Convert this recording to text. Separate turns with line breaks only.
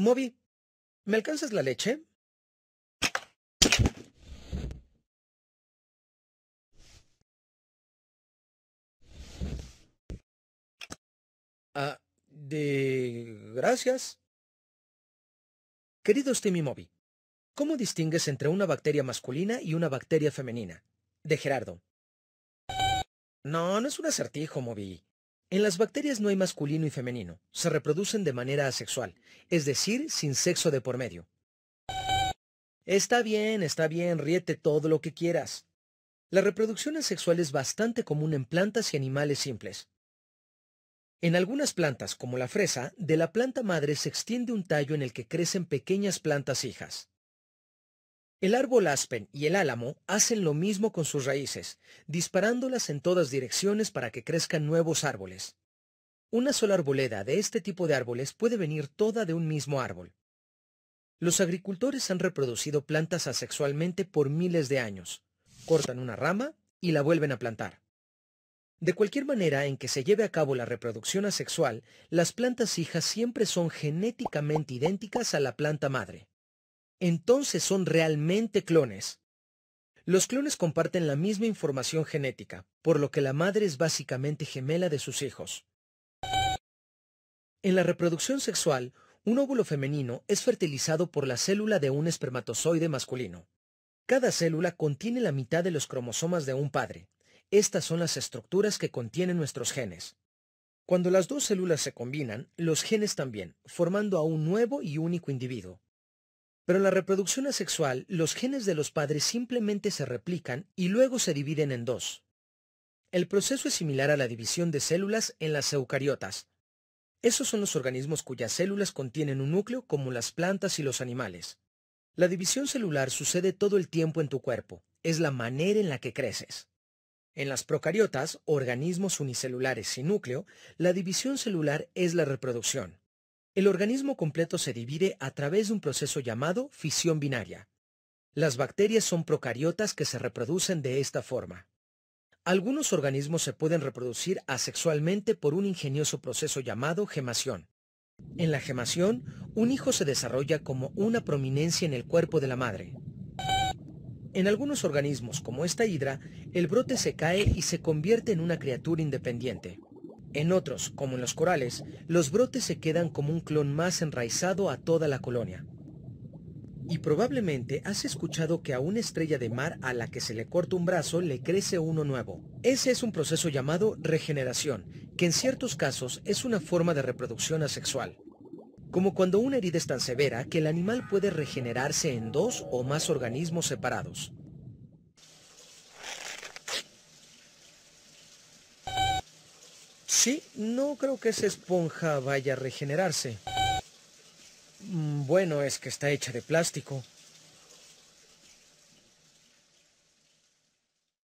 Moby, ¿me alcanzas la leche? Ah, de... gracias. Querido Timmy Moby, ¿cómo distingues entre una bacteria masculina y una bacteria femenina? De Gerardo. No, no es un acertijo, Moby. En las bacterias no hay masculino y femenino, se reproducen de manera asexual, es decir, sin sexo de por medio. Está bien, está bien, ríete todo lo que quieras. La reproducción asexual es bastante común en plantas y animales simples. En algunas plantas, como la fresa, de la planta madre se extiende un tallo en el que crecen pequeñas plantas hijas. El árbol aspen y el álamo hacen lo mismo con sus raíces, disparándolas en todas direcciones para que crezcan nuevos árboles. Una sola arboleda de este tipo de árboles puede venir toda de un mismo árbol. Los agricultores han reproducido plantas asexualmente por miles de años. Cortan una rama y la vuelven a plantar. De cualquier manera en que se lleve a cabo la reproducción asexual, las plantas hijas siempre son genéticamente idénticas a la planta madre entonces son realmente clones. Los clones comparten la misma información genética, por lo que la madre es básicamente gemela de sus hijos. En la reproducción sexual, un óvulo femenino es fertilizado por la célula de un espermatozoide masculino. Cada célula contiene la mitad de los cromosomas de un padre. Estas son las estructuras que contienen nuestros genes. Cuando las dos células se combinan, los genes también, formando a un nuevo y único individuo. Pero en la reproducción asexual, los genes de los padres simplemente se replican y luego se dividen en dos. El proceso es similar a la división de células en las eucariotas. Esos son los organismos cuyas células contienen un núcleo como las plantas y los animales. La división celular sucede todo el tiempo en tu cuerpo, es la manera en la que creces. En las procariotas, organismos unicelulares sin núcleo, la división celular es la reproducción. El organismo completo se divide a través de un proceso llamado fisión binaria. Las bacterias son procariotas que se reproducen de esta forma. Algunos organismos se pueden reproducir asexualmente por un ingenioso proceso llamado gemación. En la gemación, un hijo se desarrolla como una prominencia en el cuerpo de la madre. En algunos organismos, como esta hidra, el brote se cae y se convierte en una criatura independiente. En otros, como en los corales, los brotes se quedan como un clon más enraizado a toda la colonia. Y probablemente has escuchado que a una estrella de mar a la que se le corta un brazo le crece uno nuevo. Ese es un proceso llamado regeneración, que en ciertos casos es una forma de reproducción asexual. Como cuando una herida es tan severa que el animal puede regenerarse en dos o más organismos separados. Sí, no creo que esa esponja vaya a regenerarse. Mm, bueno, es que está hecha de plástico.